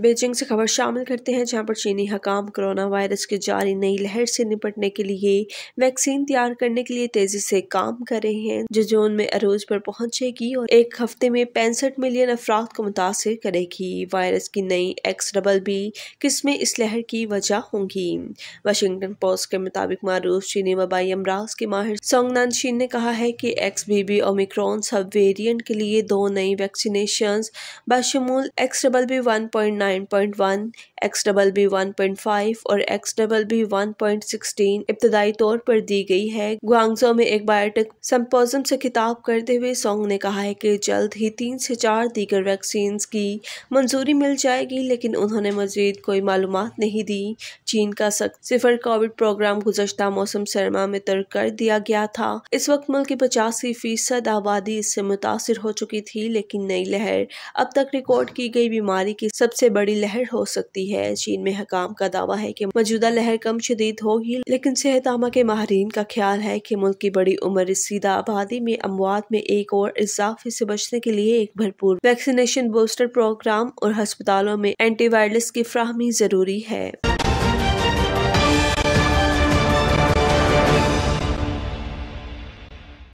Beijing से खबर शामिल करते हैं जहां पर चीनी हकाम कोरोना वायरस की जारी नई लहर से निपटने के लिए वैक्सीन तैयार करने के लिए तेजी से काम कर रहे हैं जो जोन में अरूज पर पहुंचेगी और एक हफ्ते में पैंसठ मिलियन अफराद को मुतासर करेगी वायरस की नई एक्स डबल बी किसमें इस लहर की वजह होंगी वाशिंगटन पोस्ट के मुताबिक मारूफ चीनी वबाई अमराज के माहिर सोंगनान शीन ने कहा है कि X B B Omicron subvariant के लिए दो नई वैक्सीनेशन बशमूल X double B one point 9.1, X double B one point five और X double B one point sixteen इब्तदाई तौर पर दी गई है गुआंगजो में एक बायोटेक सम्पोजम से खिताब करते हुए सोंग ने कहा है कि जल्द ही तीन से चार दीगर वैक्सीन की मंजूरी मिल जाएगी लेकिन उन्होंने मजीद कोई मालूम नहीं दी चीन का सख्त सिफर कोविड प्रोग्राम गुजशत मौसम सरमा में तर्क कर दिया गया था इस वक्त मुल्क की पचासी फीसद आबादी इससे मुतासर हो चुकी थी लेकिन नई लहर अब तक रिकॉर्ड की गई बीमारी की सबसे बड़ी लहर हो सकती है चीन में हकाम का दावा है कि मौजूदा लहर कम शदीद होगी लेकिन सेहत आमा के माहरीन का ख्याल है कि मुल्क की बड़ी उम्र सीधा आबादी में अमवात में एक और इजाफे से बचने के लिए एक भरपूर वैक्सीनेशन बूस्टर प्रोग्राम और हस्पतालों में एंटी वायरस की फ्राहमी जरूरी है